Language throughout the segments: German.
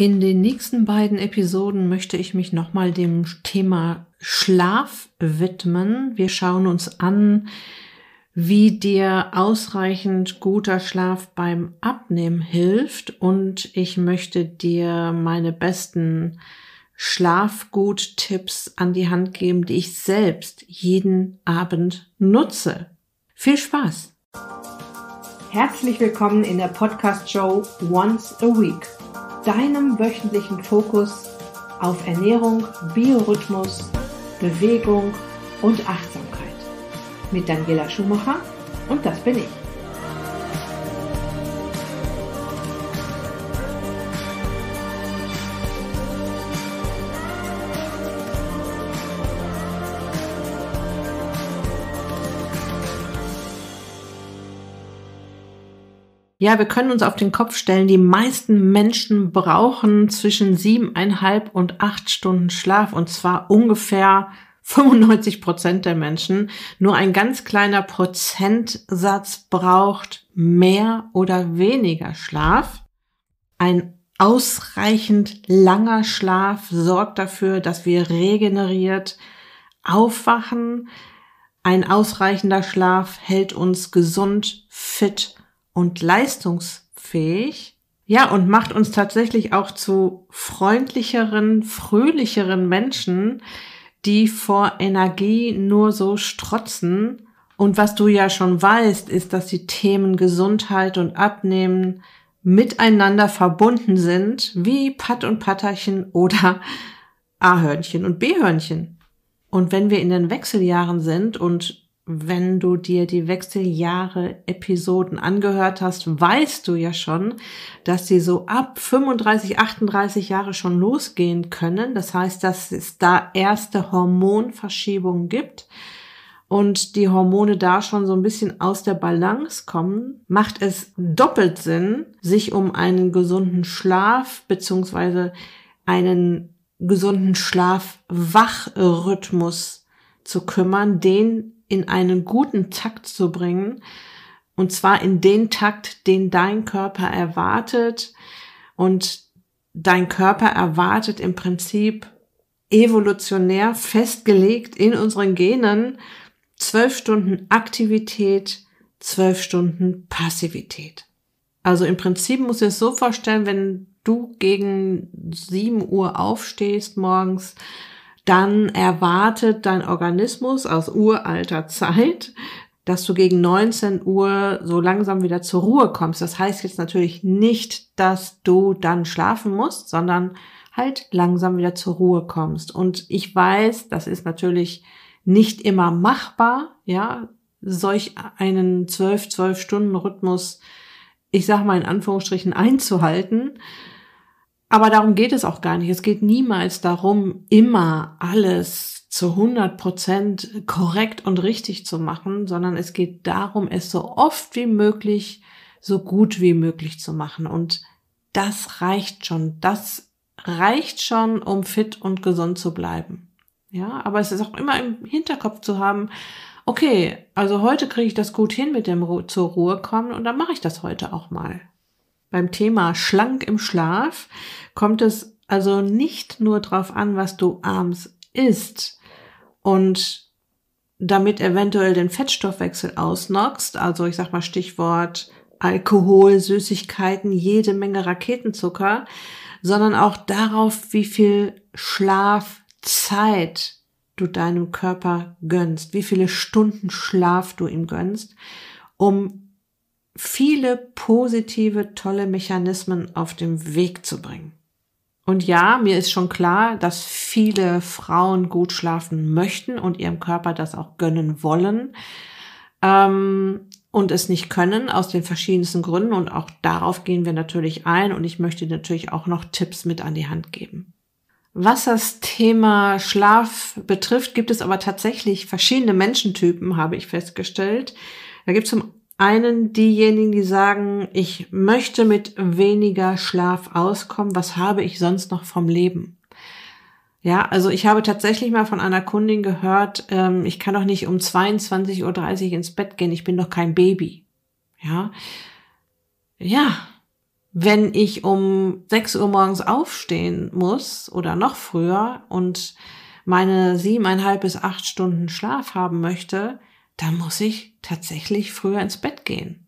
In den nächsten beiden Episoden möchte ich mich nochmal dem Thema Schlaf widmen. Wir schauen uns an, wie dir ausreichend guter Schlaf beim Abnehmen hilft und ich möchte dir meine besten Schlafgut-Tipps an die Hand geben, die ich selbst jeden Abend nutze. Viel Spaß! Herzlich willkommen in der Podcast-Show Once a Week deinem wöchentlichen Fokus auf Ernährung, Biorhythmus, Bewegung und Achtsamkeit mit Daniela Schumacher und das bin ich. Ja, wir können uns auf den Kopf stellen, die meisten Menschen brauchen zwischen siebeneinhalb und acht Stunden Schlaf und zwar ungefähr 95 Prozent der Menschen. Nur ein ganz kleiner Prozentsatz braucht mehr oder weniger Schlaf. Ein ausreichend langer Schlaf sorgt dafür, dass wir regeneriert aufwachen. Ein ausreichender Schlaf hält uns gesund, fit und leistungsfähig. Ja, und macht uns tatsächlich auch zu freundlicheren, fröhlicheren Menschen, die vor Energie nur so strotzen. Und was du ja schon weißt, ist, dass die Themen Gesundheit und Abnehmen miteinander verbunden sind, wie Patt und Patterchen oder A-Hörnchen und B-Hörnchen. Und wenn wir in den Wechseljahren sind und wenn du dir die Wechseljahre-Episoden angehört hast, weißt du ja schon, dass sie so ab 35, 38 Jahre schon losgehen können. Das heißt, dass es da erste Hormonverschiebungen gibt und die Hormone da schon so ein bisschen aus der Balance kommen, macht es doppelt Sinn, sich um einen gesunden Schlaf beziehungsweise einen gesunden Schlafwachrhythmus zu kümmern, den in einen guten Takt zu bringen. Und zwar in den Takt, den dein Körper erwartet. Und dein Körper erwartet im Prinzip evolutionär festgelegt in unseren Genen zwölf Stunden Aktivität, zwölf Stunden Passivität. Also im Prinzip muss ich es so vorstellen, wenn du gegen sieben Uhr aufstehst morgens, dann erwartet dein Organismus aus uralter Zeit, dass du gegen 19 Uhr so langsam wieder zur Ruhe kommst. Das heißt jetzt natürlich nicht, dass du dann schlafen musst, sondern halt langsam wieder zur Ruhe kommst. Und ich weiß, das ist natürlich nicht immer machbar, ja, solch einen 12-12-Stunden-Rhythmus, ich sag mal in Anführungsstrichen, einzuhalten. Aber darum geht es auch gar nicht. Es geht niemals darum, immer alles zu 100 Prozent korrekt und richtig zu machen, sondern es geht darum, es so oft wie möglich, so gut wie möglich zu machen. Und das reicht schon. Das reicht schon, um fit und gesund zu bleiben. Ja, aber es ist auch immer im Hinterkopf zu haben, okay, also heute kriege ich das gut hin mit dem Ru zur Ruhe kommen und dann mache ich das heute auch mal beim Thema schlank im Schlaf kommt es also nicht nur drauf an, was du abends isst und damit eventuell den Fettstoffwechsel ausnockst, also ich sag mal Stichwort Alkohol, Süßigkeiten, jede Menge Raketenzucker, sondern auch darauf, wie viel Schlafzeit du deinem Körper gönnst, wie viele Stunden Schlaf du ihm gönnst, um viele positive, tolle Mechanismen auf den Weg zu bringen. Und ja, mir ist schon klar, dass viele Frauen gut schlafen möchten und ihrem Körper das auch gönnen wollen ähm, und es nicht können aus den verschiedensten Gründen. Und auch darauf gehen wir natürlich ein und ich möchte natürlich auch noch Tipps mit an die Hand geben. Was das Thema Schlaf betrifft, gibt es aber tatsächlich verschiedene Menschentypen, habe ich festgestellt. Da gibt es zum einen diejenigen, die sagen, ich möchte mit weniger Schlaf auskommen, was habe ich sonst noch vom Leben? Ja, also ich habe tatsächlich mal von einer Kundin gehört, ähm, ich kann doch nicht um 22.30 Uhr ins Bett gehen, ich bin doch kein Baby. Ja. Ja. Wenn ich um 6 Uhr morgens aufstehen muss oder noch früher und meine siebeneinhalb bis acht Stunden Schlaf haben möchte, dann muss ich tatsächlich früher ins Bett gehen.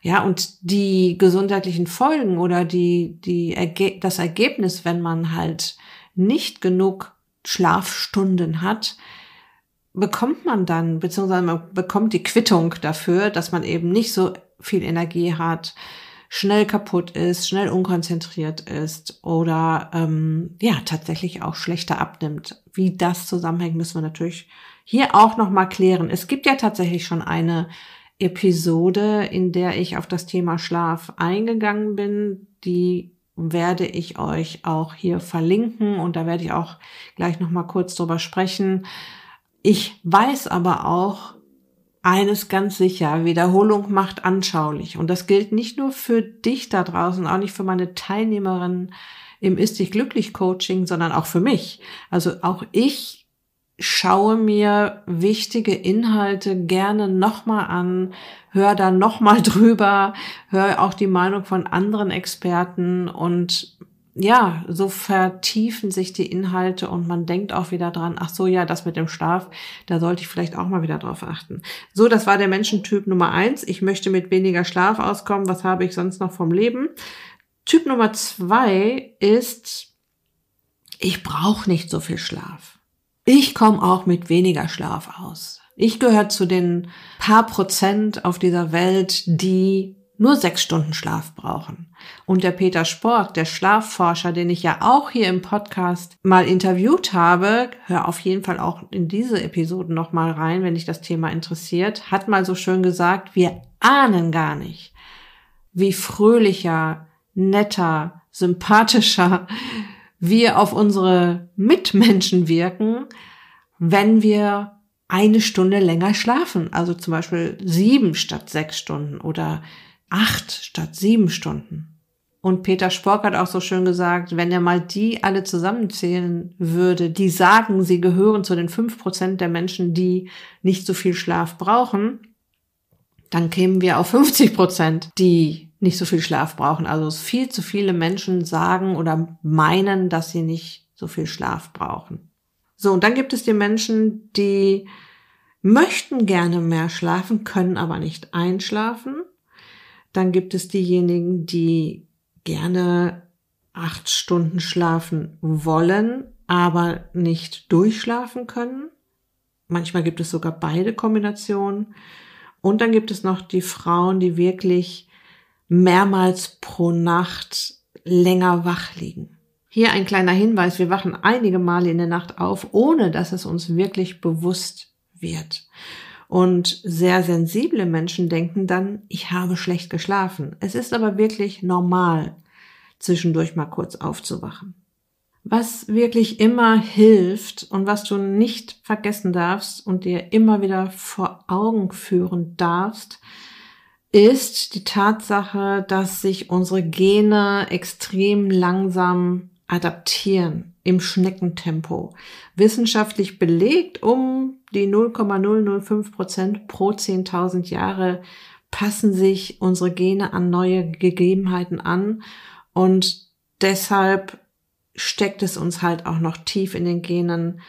Ja, und die gesundheitlichen Folgen oder die, die Erge das Ergebnis, wenn man halt nicht genug Schlafstunden hat, bekommt man dann, beziehungsweise man bekommt die Quittung dafür, dass man eben nicht so viel Energie hat, schnell kaputt ist, schnell unkonzentriert ist oder ähm, ja tatsächlich auch schlechter abnimmt. Wie das zusammenhängt, müssen wir natürlich hier auch nochmal klären. Es gibt ja tatsächlich schon eine Episode, in der ich auf das Thema Schlaf eingegangen bin. Die werde ich euch auch hier verlinken und da werde ich auch gleich nochmal kurz drüber sprechen. Ich weiß aber auch eines ganz sicher, Wiederholung macht anschaulich. Und das gilt nicht nur für dich da draußen, auch nicht für meine Teilnehmerinnen im Ist dich glücklich Coaching, sondern auch für mich. Also auch ich schaue mir wichtige Inhalte gerne nochmal an, hör da nochmal drüber, hör auch die Meinung von anderen Experten und ja, so vertiefen sich die Inhalte und man denkt auch wieder dran, ach so, ja, das mit dem Schlaf, da sollte ich vielleicht auch mal wieder drauf achten. So, das war der Menschentyp Nummer eins. Ich möchte mit weniger Schlaf auskommen. Was habe ich sonst noch vom Leben? Typ Nummer zwei ist, ich brauche nicht so viel Schlaf ich komme auch mit weniger Schlaf aus. Ich gehöre zu den paar Prozent auf dieser Welt, die nur sechs Stunden Schlaf brauchen. Und der Peter Spork, der Schlafforscher, den ich ja auch hier im Podcast mal interviewt habe, hör auf jeden Fall auch in diese Episoden nochmal rein, wenn dich das Thema interessiert, hat mal so schön gesagt, wir ahnen gar nicht, wie fröhlicher, netter, sympathischer, wir auf unsere Mitmenschen wirken, wenn wir eine Stunde länger schlafen, also zum Beispiel sieben statt sechs Stunden oder acht statt sieben Stunden. Und Peter Spork hat auch so schön gesagt, wenn er mal die alle zusammenzählen würde, die sagen, sie gehören zu den fünf Prozent der Menschen, die nicht so viel Schlaf brauchen, dann kämen wir auf 50 Prozent, die nicht so viel Schlaf brauchen. Also viel zu viele Menschen sagen oder meinen, dass sie nicht so viel Schlaf brauchen. So, und dann gibt es die Menschen, die möchten gerne mehr schlafen, können aber nicht einschlafen. Dann gibt es diejenigen, die gerne acht Stunden schlafen wollen, aber nicht durchschlafen können. Manchmal gibt es sogar beide Kombinationen. Und dann gibt es noch die Frauen, die wirklich mehrmals pro Nacht länger wach liegen. Hier ein kleiner Hinweis, wir wachen einige Male in der Nacht auf, ohne dass es uns wirklich bewusst wird. Und sehr sensible Menschen denken dann, ich habe schlecht geschlafen. Es ist aber wirklich normal, zwischendurch mal kurz aufzuwachen. Was wirklich immer hilft und was du nicht vergessen darfst und dir immer wieder vor Augen führen darfst, ist die Tatsache, dass sich unsere Gene extrem langsam adaptieren im Schneckentempo. Wissenschaftlich belegt, um die 0,005 Prozent pro 10.000 Jahre passen sich unsere Gene an neue Gegebenheiten an und deshalb steckt es uns halt auch noch tief in den Genen,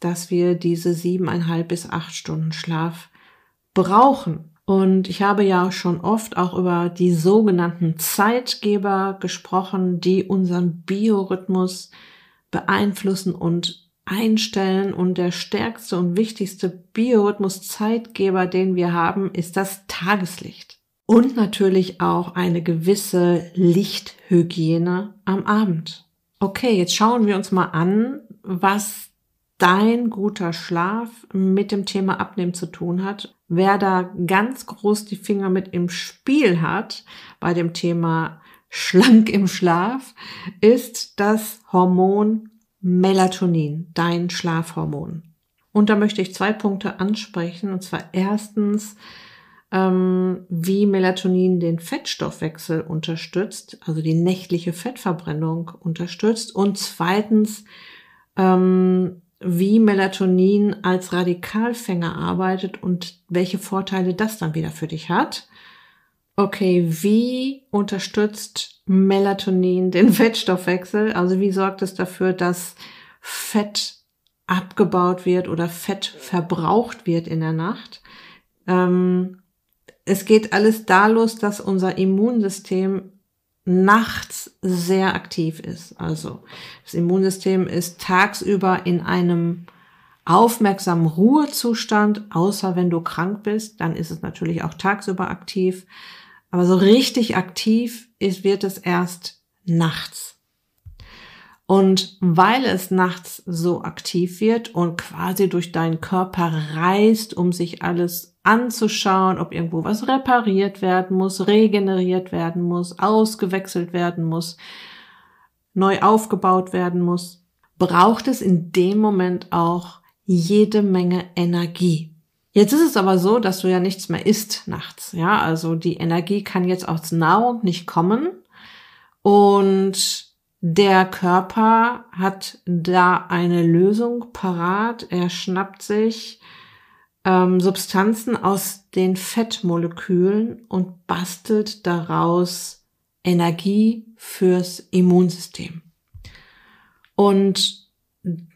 dass wir diese siebeneinhalb bis acht Stunden Schlaf brauchen. Und ich habe ja schon oft auch über die sogenannten Zeitgeber gesprochen, die unseren Biorhythmus beeinflussen und einstellen. Und der stärkste und wichtigste Biorhythmus-Zeitgeber, den wir haben, ist das Tageslicht. Und natürlich auch eine gewisse Lichthygiene am Abend. Okay, jetzt schauen wir uns mal an, was dein guter Schlaf mit dem Thema Abnehmen zu tun hat, wer da ganz groß die Finger mit im Spiel hat bei dem Thema Schlank im Schlaf, ist das Hormon Melatonin, dein Schlafhormon. Und da möchte ich zwei Punkte ansprechen. Und zwar erstens, ähm, wie Melatonin den Fettstoffwechsel unterstützt, also die nächtliche Fettverbrennung unterstützt. Und zweitens, ähm, wie Melatonin als Radikalfänger arbeitet und welche Vorteile das dann wieder für dich hat. Okay, wie unterstützt Melatonin den Fettstoffwechsel? Also wie sorgt es dafür, dass Fett abgebaut wird oder Fett verbraucht wird in der Nacht? Ähm, es geht alles da los, dass unser Immunsystem nachts sehr aktiv ist. Also das Immunsystem ist tagsüber in einem aufmerksamen Ruhezustand, außer wenn du krank bist, dann ist es natürlich auch tagsüber aktiv. Aber so richtig aktiv ist, wird es erst nachts. Und weil es nachts so aktiv wird und quasi durch deinen Körper reißt, um sich alles anzuschauen, ob irgendwo was repariert werden muss, regeneriert werden muss, ausgewechselt werden muss, neu aufgebaut werden muss, braucht es in dem Moment auch jede Menge Energie. Jetzt ist es aber so, dass du ja nichts mehr isst nachts, ja, also die Energie kann jetzt aus Nahrung nicht kommen und der Körper hat da eine Lösung parat, er schnappt sich ähm, Substanzen aus den Fettmolekülen und bastelt daraus Energie fürs Immunsystem. Und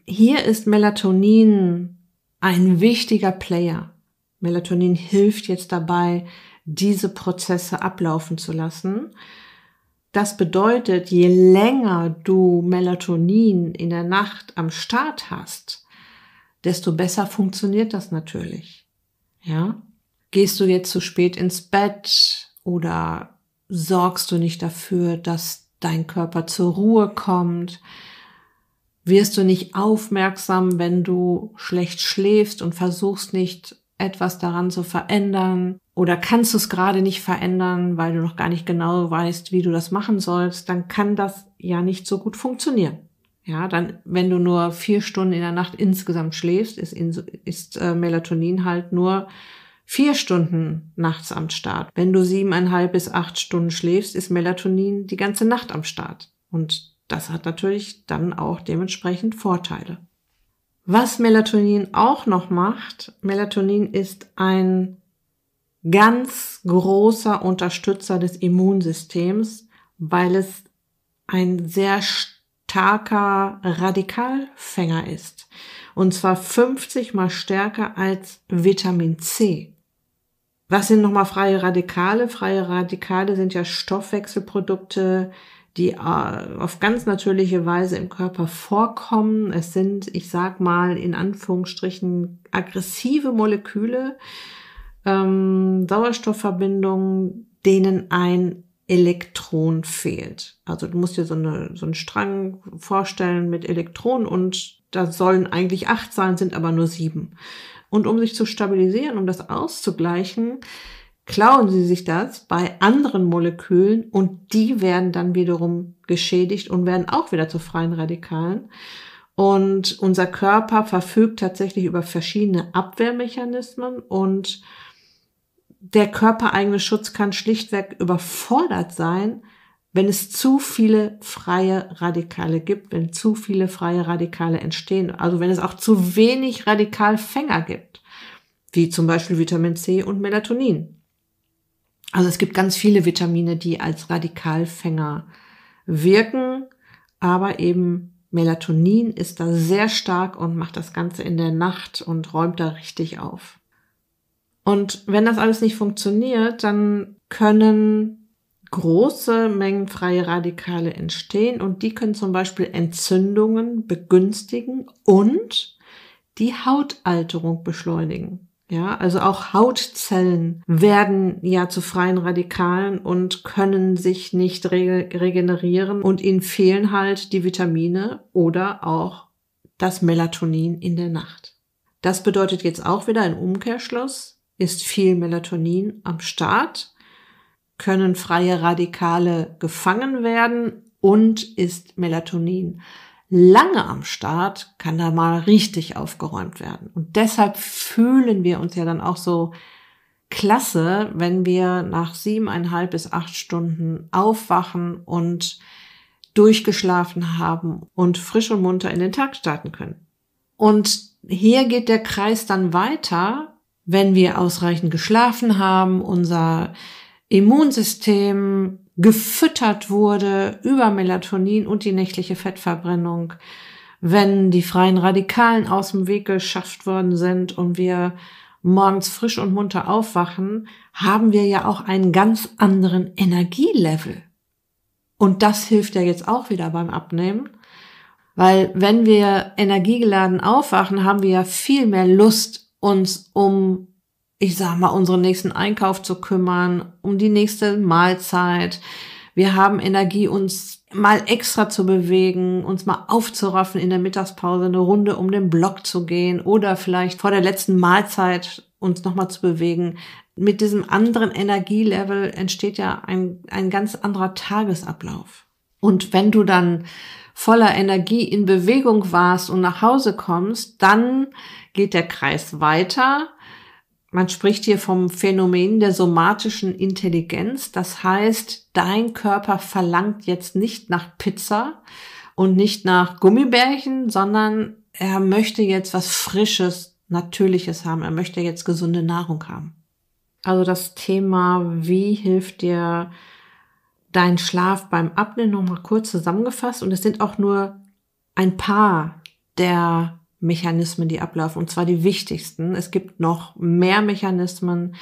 hier ist Melatonin ein wichtiger Player. Melatonin hilft jetzt dabei, diese Prozesse ablaufen zu lassen. Das bedeutet, je länger du Melatonin in der Nacht am Start hast, desto besser funktioniert das natürlich. Ja? Gehst du jetzt zu spät ins Bett oder sorgst du nicht dafür, dass dein Körper zur Ruhe kommt? Wirst du nicht aufmerksam, wenn du schlecht schläfst und versuchst nicht etwas daran zu verändern? Oder kannst du es gerade nicht verändern, weil du noch gar nicht genau weißt, wie du das machen sollst? Dann kann das ja nicht so gut funktionieren. Ja, dann, wenn du nur vier Stunden in der Nacht insgesamt schläfst, ist, ist äh, Melatonin halt nur vier Stunden nachts am Start. Wenn du siebeneinhalb bis acht Stunden schläfst, ist Melatonin die ganze Nacht am Start. Und das hat natürlich dann auch dementsprechend Vorteile. Was Melatonin auch noch macht, Melatonin ist ein ganz großer Unterstützer des Immunsystems, weil es ein sehr starkes starker Radikalfänger ist. Und zwar 50 mal stärker als Vitamin C. Was sind nochmal freie Radikale? Freie Radikale sind ja Stoffwechselprodukte, die äh, auf ganz natürliche Weise im Körper vorkommen. Es sind, ich sag mal, in Anführungsstrichen aggressive Moleküle, ähm, Sauerstoffverbindungen, denen ein Elektron fehlt. Also du musst dir so, eine, so einen Strang vorstellen mit Elektronen und da sollen eigentlich acht sein, sind aber nur sieben. Und um sich zu stabilisieren, um das auszugleichen, klauen sie sich das bei anderen Molekülen und die werden dann wiederum geschädigt und werden auch wieder zu freien Radikalen. Und unser Körper verfügt tatsächlich über verschiedene Abwehrmechanismen und der körpereigene Schutz kann schlichtweg überfordert sein, wenn es zu viele freie Radikale gibt, wenn zu viele freie Radikale entstehen, also wenn es auch zu wenig Radikalfänger gibt, wie zum Beispiel Vitamin C und Melatonin. Also es gibt ganz viele Vitamine, die als Radikalfänger wirken, aber eben Melatonin ist da sehr stark und macht das Ganze in der Nacht und räumt da richtig auf. Und wenn das alles nicht funktioniert, dann können große Mengen freie Radikale entstehen und die können zum Beispiel Entzündungen begünstigen und die Hautalterung beschleunigen. Ja, also auch Hautzellen werden ja zu freien Radikalen und können sich nicht re regenerieren und ihnen fehlen halt die Vitamine oder auch das Melatonin in der Nacht. Das bedeutet jetzt auch wieder ein Umkehrschluss, ist viel Melatonin am Start, können freie Radikale gefangen werden und ist Melatonin lange am Start, kann da mal richtig aufgeräumt werden. Und deshalb fühlen wir uns ja dann auch so klasse, wenn wir nach siebeneinhalb bis acht Stunden aufwachen und durchgeschlafen haben und frisch und munter in den Tag starten können. Und hier geht der Kreis dann weiter wenn wir ausreichend geschlafen haben, unser Immunsystem gefüttert wurde über Melatonin und die nächtliche Fettverbrennung, wenn die freien Radikalen aus dem Weg geschafft worden sind und wir morgens frisch und munter aufwachen, haben wir ja auch einen ganz anderen Energielevel. Und das hilft ja jetzt auch wieder beim Abnehmen, weil wenn wir energiegeladen aufwachen, haben wir ja viel mehr Lust, uns um, ich sag mal, unseren nächsten Einkauf zu kümmern, um die nächste Mahlzeit. Wir haben Energie, uns mal extra zu bewegen, uns mal aufzuraffen, in der Mittagspause eine Runde um den Block zu gehen oder vielleicht vor der letzten Mahlzeit uns nochmal zu bewegen. Mit diesem anderen Energielevel entsteht ja ein, ein ganz anderer Tagesablauf. Und wenn du dann voller Energie in Bewegung warst und nach Hause kommst, dann geht der Kreis weiter. Man spricht hier vom Phänomen der somatischen Intelligenz. Das heißt, dein Körper verlangt jetzt nicht nach Pizza und nicht nach Gummibärchen, sondern er möchte jetzt was Frisches, Natürliches haben. Er möchte jetzt gesunde Nahrung haben. Also das Thema, wie hilft dir deinen Schlaf beim Abnehmen nochmal kurz zusammengefasst und es sind auch nur ein paar der Mechanismen, die ablaufen, und zwar die wichtigsten. Es gibt noch mehr Mechanismen,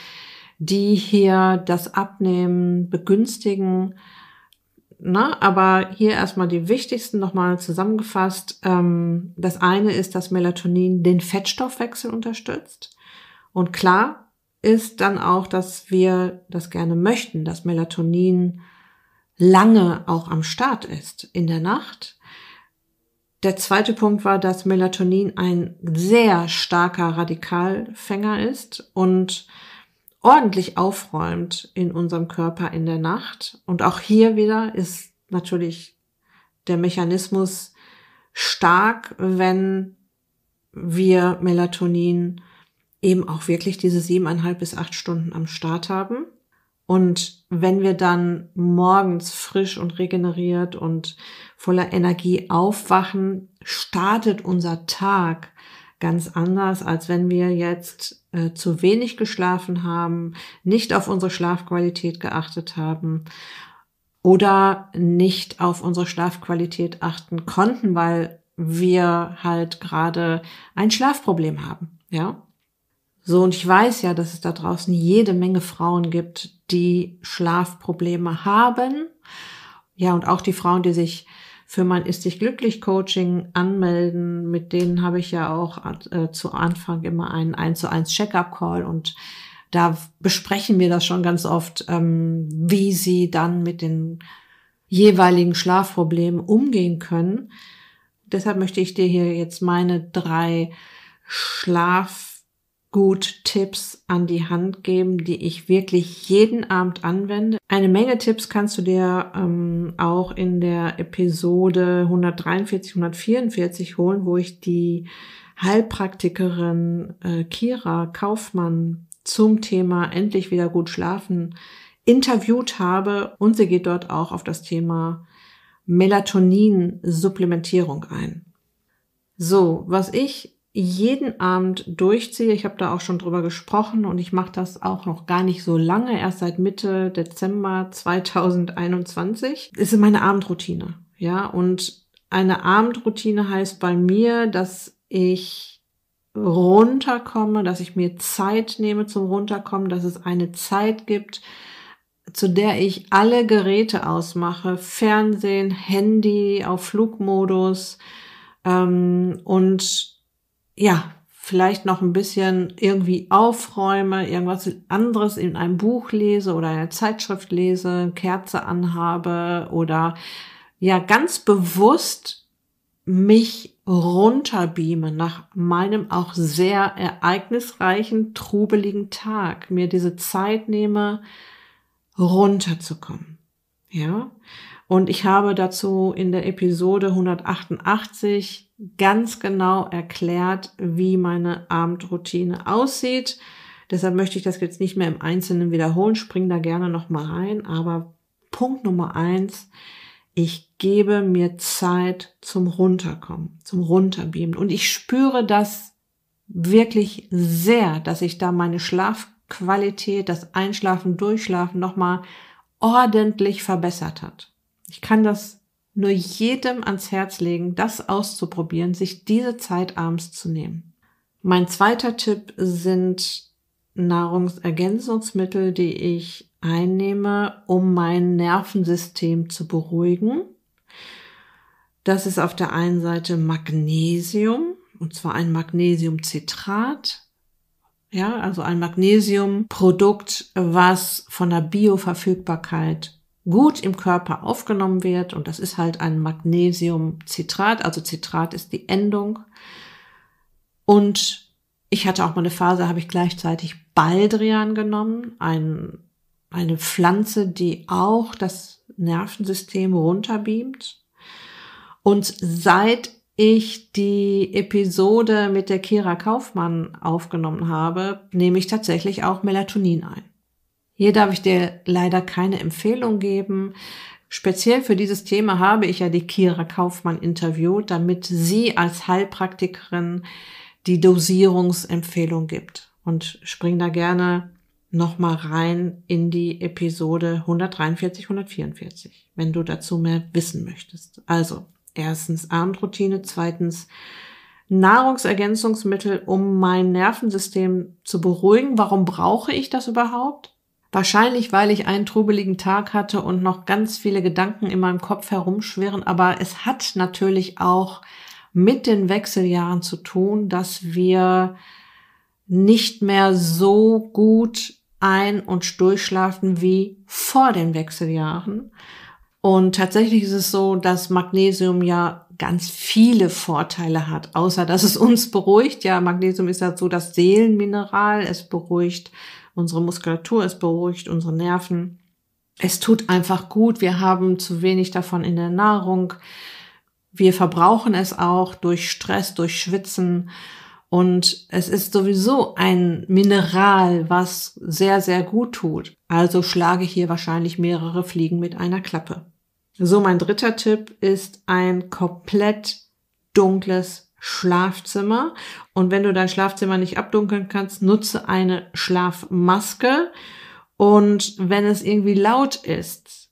die hier das Abnehmen begünstigen. Na, aber hier erstmal die wichtigsten nochmal zusammengefasst. Ähm, das eine ist, dass Melatonin den Fettstoffwechsel unterstützt. Und klar ist dann auch, dass wir das gerne möchten, dass Melatonin lange auch am Start ist in der Nacht. Der zweite Punkt war, dass Melatonin ein sehr starker Radikalfänger ist und ordentlich aufräumt in unserem Körper in der Nacht. Und auch hier wieder ist natürlich der Mechanismus stark, wenn wir Melatonin eben auch wirklich diese siebeneinhalb bis acht Stunden am Start haben. Und wenn wir dann morgens frisch und regeneriert und voller Energie aufwachen, startet unser Tag ganz anders, als wenn wir jetzt äh, zu wenig geschlafen haben, nicht auf unsere Schlafqualität geachtet haben oder nicht auf unsere Schlafqualität achten konnten, weil wir halt gerade ein Schlafproblem haben. Ja, so, und ich weiß ja, dass es da draußen jede Menge Frauen gibt, die Schlafprobleme haben. Ja, und auch die Frauen, die sich für mein Ist dich glücklich Coaching anmelden, mit denen habe ich ja auch äh, zu Anfang immer einen 1 zu 1 Check-up Call und da besprechen wir das schon ganz oft, ähm, wie sie dann mit den jeweiligen Schlafproblemen umgehen können. Deshalb möchte ich dir hier jetzt meine drei Schlaf gut Tipps an die Hand geben, die ich wirklich jeden Abend anwende. Eine Menge Tipps kannst du dir ähm, auch in der Episode 143, 144 holen, wo ich die Heilpraktikerin äh, Kira Kaufmann zum Thema endlich wieder gut schlafen interviewt habe und sie geht dort auch auf das Thema Melatonin-Supplementierung ein. So, was ich jeden Abend durchziehe. Ich habe da auch schon drüber gesprochen und ich mache das auch noch gar nicht so lange, erst seit Mitte Dezember 2021. Es ist meine Abendroutine, ja, und eine Abendroutine heißt bei mir, dass ich runterkomme, dass ich mir Zeit nehme zum Runterkommen, dass es eine Zeit gibt, zu der ich alle Geräte ausmache, Fernsehen, Handy auf Flugmodus ähm, und ja, vielleicht noch ein bisschen irgendwie aufräume, irgendwas anderes in einem Buch lese oder eine Zeitschrift lese, Kerze anhabe oder ja, ganz bewusst mich runterbeamen nach meinem auch sehr ereignisreichen, trubeligen Tag, mir diese Zeit nehme, runterzukommen. Ja? Und ich habe dazu in der Episode 188 ganz genau erklärt, wie meine Abendroutine aussieht. Deshalb möchte ich das jetzt nicht mehr im Einzelnen wiederholen, spring da gerne nochmal rein. Aber Punkt Nummer eins, ich gebe mir Zeit zum Runterkommen, zum Runterbeamen. Und ich spüre das wirklich sehr, dass ich da meine Schlafqualität, das Einschlafen, Durchschlafen nochmal ordentlich verbessert hat. Ich kann das nur jedem ans Herz legen, das auszuprobieren, sich diese Zeit abends zu nehmen. Mein zweiter Tipp sind Nahrungsergänzungsmittel, die ich einnehme, um mein Nervensystem zu beruhigen. Das ist auf der einen Seite Magnesium, und zwar ein Magnesiumcitrat. Ja, also ein Magnesiumprodukt, was von der Bioverfügbarkeit gut im Körper aufgenommen wird. Und das ist halt ein Magnesiumcitrat. Also Citrat ist die Endung. Und ich hatte auch mal eine Phase, habe ich gleichzeitig Baldrian genommen, ein, eine Pflanze, die auch das Nervensystem runterbeamt. Und seit ich die Episode mit der Kira Kaufmann aufgenommen habe, nehme ich tatsächlich auch Melatonin ein. Hier darf ich dir leider keine Empfehlung geben. Speziell für dieses Thema habe ich ja die Kira Kaufmann interviewt, damit sie als Heilpraktikerin die Dosierungsempfehlung gibt. Und spring da gerne nochmal rein in die Episode 143, 144, wenn du dazu mehr wissen möchtest. Also, erstens Abendroutine, zweitens Nahrungsergänzungsmittel, um mein Nervensystem zu beruhigen. Warum brauche ich das überhaupt? Wahrscheinlich, weil ich einen trubeligen Tag hatte und noch ganz viele Gedanken in meinem Kopf herumschwirren. Aber es hat natürlich auch mit den Wechseljahren zu tun, dass wir nicht mehr so gut ein- und durchschlafen wie vor den Wechseljahren. Und tatsächlich ist es so, dass Magnesium ja ganz viele Vorteile hat, außer dass es uns beruhigt. Ja, Magnesium ist ja so das Seelenmineral. Es beruhigt unsere Muskulatur ist beruhigt, unsere Nerven. Es tut einfach gut, wir haben zu wenig davon in der Nahrung. Wir verbrauchen es auch durch Stress, durch Schwitzen. Und es ist sowieso ein Mineral, was sehr, sehr gut tut. Also schlage ich hier wahrscheinlich mehrere Fliegen mit einer Klappe. So, mein dritter Tipp ist ein komplett dunkles Schlafzimmer. Und wenn du dein Schlafzimmer nicht abdunkeln kannst, nutze eine Schlafmaske. Und wenn es irgendwie laut ist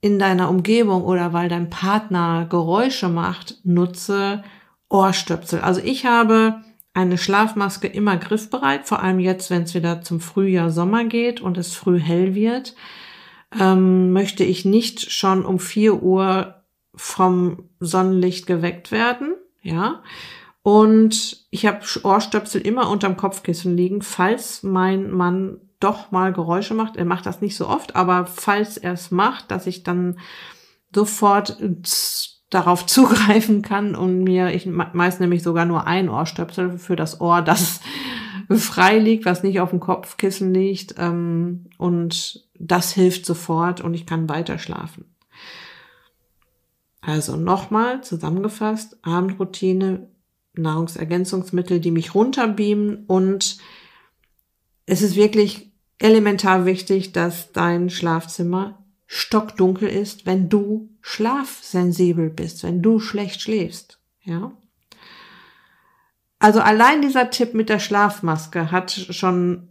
in deiner Umgebung oder weil dein Partner Geräusche macht, nutze Ohrstöpsel. Also ich habe eine Schlafmaske immer griffbereit, vor allem jetzt, wenn es wieder zum Frühjahr Sommer geht und es früh hell wird, ähm, möchte ich nicht schon um vier Uhr vom Sonnenlicht geweckt werden ja. Und ich habe Ohrstöpsel immer unterm Kopfkissen liegen, falls mein Mann doch mal Geräusche macht. Er macht das nicht so oft, aber falls er es macht, dass ich dann sofort äh, darauf zugreifen kann und mir, ich meist nämlich sogar nur ein Ohrstöpsel für das Ohr, das frei liegt, was nicht auf dem Kopfkissen liegt. Ähm, und das hilft sofort und ich kann weiter schlafen. Also nochmal zusammengefasst, Abendroutine, Nahrungsergänzungsmittel, die mich runterbeamen und es ist wirklich elementar wichtig, dass dein Schlafzimmer stockdunkel ist, wenn du schlafsensibel bist, wenn du schlecht schläfst, ja? Also allein dieser Tipp mit der Schlafmaske hat schon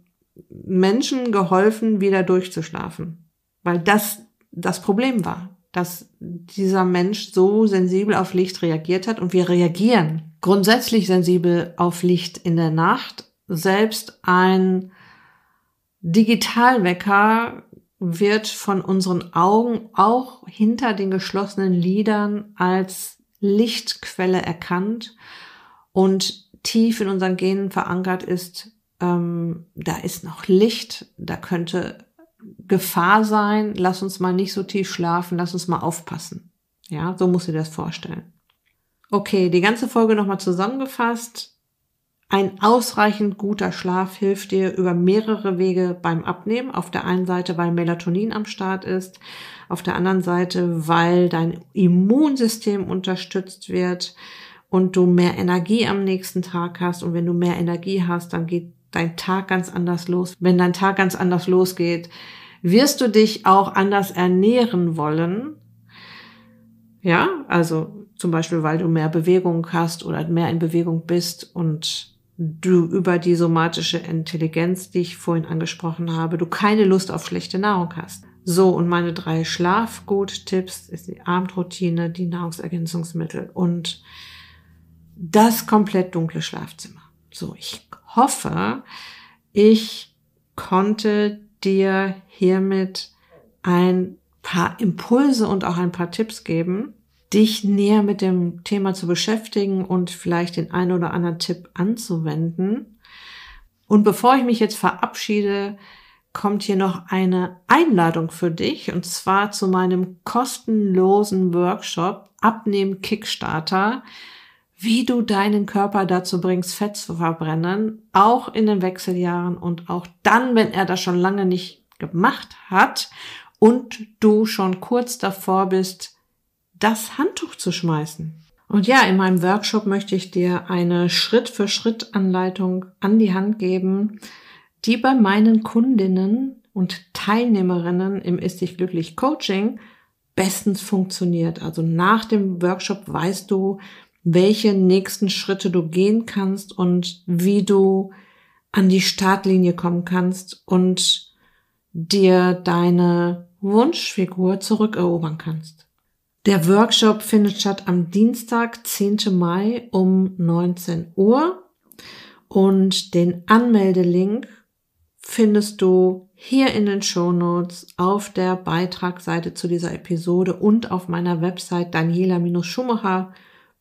Menschen geholfen, wieder durchzuschlafen, weil das das Problem war dass dieser Mensch so sensibel auf Licht reagiert hat und wir reagieren grundsätzlich sensibel auf Licht in der Nacht. Selbst ein Digitalwecker wird von unseren Augen auch hinter den geschlossenen Lidern als Lichtquelle erkannt und tief in unseren Genen verankert ist, ähm, da ist noch Licht, da könnte Gefahr sein, lass uns mal nicht so tief schlafen, lass uns mal aufpassen. Ja, so musst du dir das vorstellen. Okay, die ganze Folge nochmal zusammengefasst. Ein ausreichend guter Schlaf hilft dir über mehrere Wege beim Abnehmen. Auf der einen Seite, weil Melatonin am Start ist. Auf der anderen Seite, weil dein Immunsystem unterstützt wird und du mehr Energie am nächsten Tag hast. Und wenn du mehr Energie hast, dann geht dein Tag ganz anders los. Wenn dein Tag ganz anders losgeht, wirst du dich auch anders ernähren wollen. Ja, also zum Beispiel, weil du mehr Bewegung hast oder mehr in Bewegung bist und du über die somatische Intelligenz, die ich vorhin angesprochen habe, du keine Lust auf schlechte Nahrung hast. So, und meine drei Schlafgut-Tipps ist die Abendroutine, die Nahrungsergänzungsmittel und das komplett dunkle Schlafzimmer. So, ich hoffe, ich konnte dir hiermit ein paar Impulse und auch ein paar Tipps geben, dich näher mit dem Thema zu beschäftigen und vielleicht den einen oder anderen Tipp anzuwenden. Und bevor ich mich jetzt verabschiede, kommt hier noch eine Einladung für dich und zwar zu meinem kostenlosen Workshop Abnehmen Kickstarter wie du deinen Körper dazu bringst, Fett zu verbrennen, auch in den Wechseljahren und auch dann, wenn er das schon lange nicht gemacht hat und du schon kurz davor bist, das Handtuch zu schmeißen. Und ja, in meinem Workshop möchte ich dir eine Schritt-für-Schritt-Anleitung an die Hand geben, die bei meinen Kundinnen und Teilnehmerinnen im Ist dich glücklich Coaching bestens funktioniert. Also nach dem Workshop weißt du, welche nächsten Schritte du gehen kannst und wie du an die Startlinie kommen kannst und dir deine Wunschfigur zurückerobern kannst. Der Workshop findet statt am Dienstag, 10. Mai um 19 Uhr und den Anmeldelink findest du hier in den Shownotes auf der Beitragsseite zu dieser Episode und auf meiner Website daniela-schumacher.com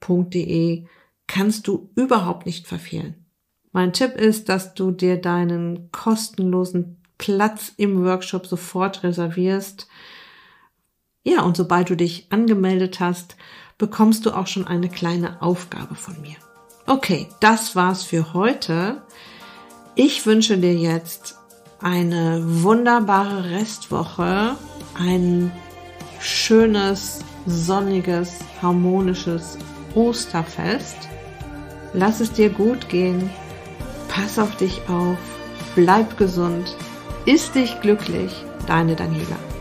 www.meintipp.de kannst du überhaupt nicht verfehlen. Mein Tipp ist, dass du dir deinen kostenlosen Platz im Workshop sofort reservierst. Ja, und sobald du dich angemeldet hast, bekommst du auch schon eine kleine Aufgabe von mir. Okay, das war's für heute. Ich wünsche dir jetzt eine wunderbare Restwoche, ein schönes, sonniges, harmonisches Osterfest. Lass es dir gut gehen. Pass auf dich auf. Bleib gesund. Ist dich glücklich. Deine Daniela.